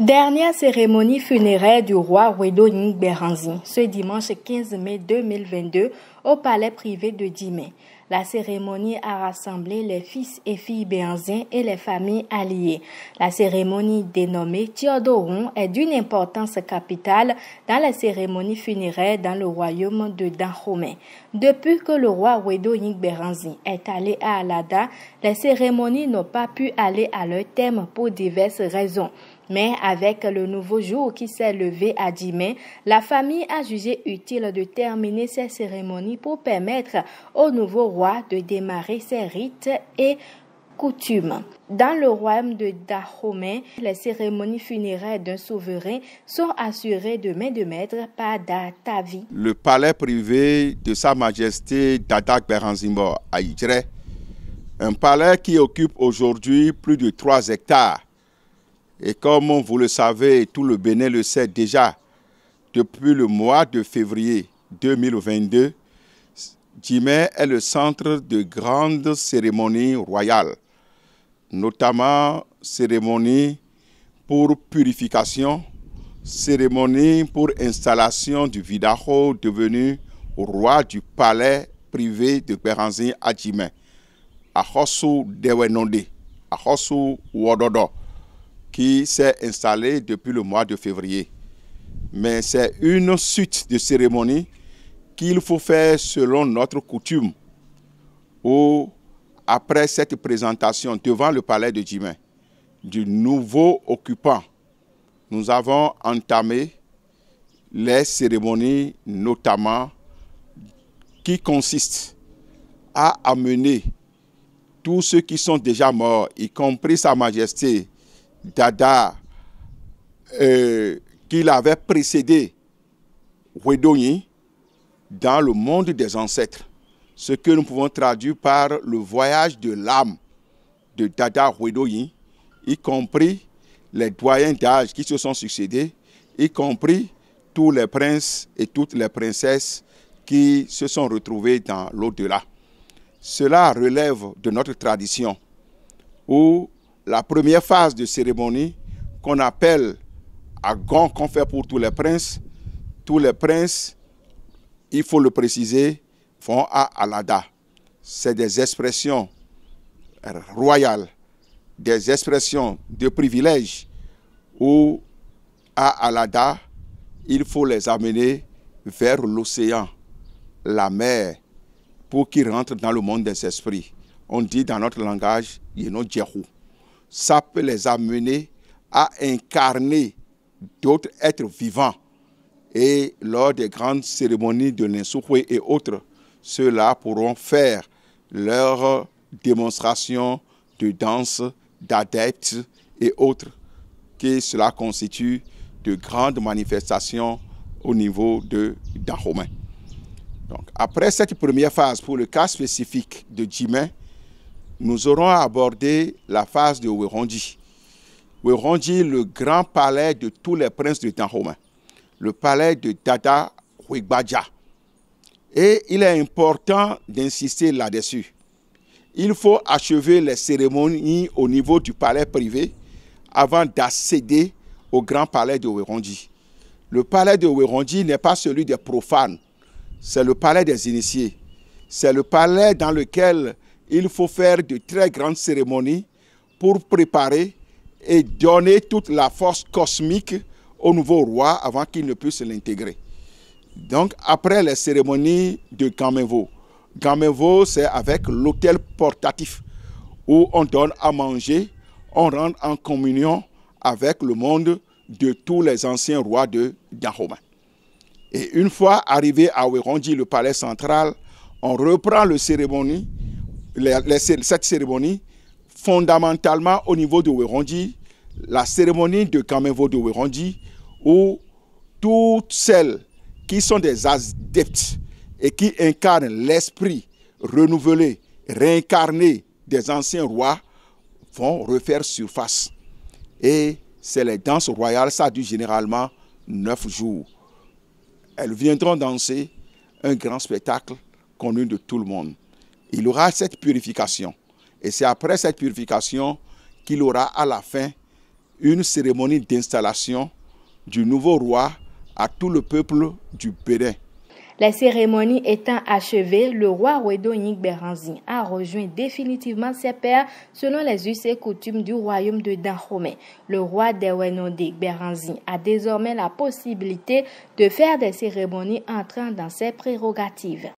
Dernière cérémonie funéraire du roi Wedo Berenzi, ce dimanche 15 mai 2022 au palais privé de Dimé. La cérémonie a rassemblé les fils et filles béanziens et les familles alliées. La cérémonie dénommée Tiodoron est d'une importance capitale dans la cérémonie funéraire dans le royaume de romain Depuis que le roi Wedo Berenzi est allé à Alada, les cérémonies n'ont pas pu aller à leur thème pour diverses raisons. Mais avec le nouveau jour qui s'est levé à 10 mai, la famille a jugé utile de terminer ces cérémonies pour permettre au nouveau roi de démarrer ses rites et coutumes. Dans le royaume de Dahomey, les cérémonies funéraires d'un souverain sont assurées de main de maître par Datavi. Le palais privé de Sa Majesté Dadak Beranzimbo à un palais qui occupe aujourd'hui plus de 3 hectares et comme vous le savez, tout le Bénin le sait déjà, depuis le mois de février 2022, Djimé est le centre de grandes cérémonies royales, notamment cérémonies pour purification, cérémonies pour installation du Vidaho devenu roi du palais privé de Béranzé à Djimé, à Hossou Dewenonde, à Hossou Wododo qui s'est installé depuis le mois de février. Mais c'est une suite de cérémonies qu'il faut faire selon notre coutume, où, après cette présentation devant le palais de Djimé, du nouveau occupant, nous avons entamé les cérémonies notamment qui consistent à amener tous ceux qui sont déjà morts, y compris Sa Majesté Dada, euh, qu'il avait précédé, Wedoni dans le monde des ancêtres. Ce que nous pouvons traduire par le voyage de l'âme de Dada Wedoni, y compris les doyens d'âge qui se sont succédés, y compris tous les princes et toutes les princesses qui se sont retrouvés dans l'au-delà. Cela relève de notre tradition où la première phase de cérémonie qu'on appelle à gants qu'on fait pour tous les princes. Tous les princes, il faut le préciser, font à Alada. C'est des expressions royales, des expressions de privilège où à Alada, il faut les amener vers l'océan, la mer, pour qu'ils rentrent dans le monde des esprits. On dit dans notre langage, Yeno Djerou ça peut les amener à incarner d'autres êtres vivants. Et lors des grandes cérémonies de Ninsukwe et autres, ceux-là pourront faire leur démonstration de danse, d'adeptes et autres, que cela constitue de grandes manifestations au niveau de Dahomey. Donc, après cette première phase, pour le cas spécifique de jimé nous aurons abordé la phase de Werondi. Werondi, le grand palais de tous les princes du temps romain, le palais de Dada Huigbaja. Et il est important d'insister là-dessus. Il faut achever les cérémonies au niveau du palais privé avant d'accéder au grand palais de Werondi. Le palais de Werondi n'est pas celui des profanes, c'est le palais des initiés. C'est le palais dans lequel il faut faire de très grandes cérémonies pour préparer et donner toute la force cosmique au nouveau roi avant qu'il ne puisse l'intégrer. Donc, après les cérémonies de Gamevo, Gamevo, c'est avec l'hôtel portatif où on donne à manger, on rentre en communion avec le monde de tous les anciens rois de Dahoma. Et une fois arrivé à Wérondi, le palais central, on reprend le cérémonie cette cérémonie, fondamentalement au niveau de Werondi, la cérémonie de Kamevo de Werondi, où toutes celles qui sont des adeptes et qui incarnent l'esprit renouvelé, réincarné des anciens rois, vont refaire surface. Et c'est les danses royales, ça dure généralement neuf jours. Elles viendront danser un grand spectacle connu de tout le monde il aura cette purification. Et c'est après cette purification qu'il aura à la fin une cérémonie d'installation du nouveau roi à tout le peuple du Bénin. La cérémonie étant achevée, le roi Wedonic Beranzin a rejoint définitivement ses pères selon les us et coutumes du royaume de Dahomey. Le roi d'Ewenode Beranzin a désormais la possibilité de faire des cérémonies entrant dans ses prérogatives.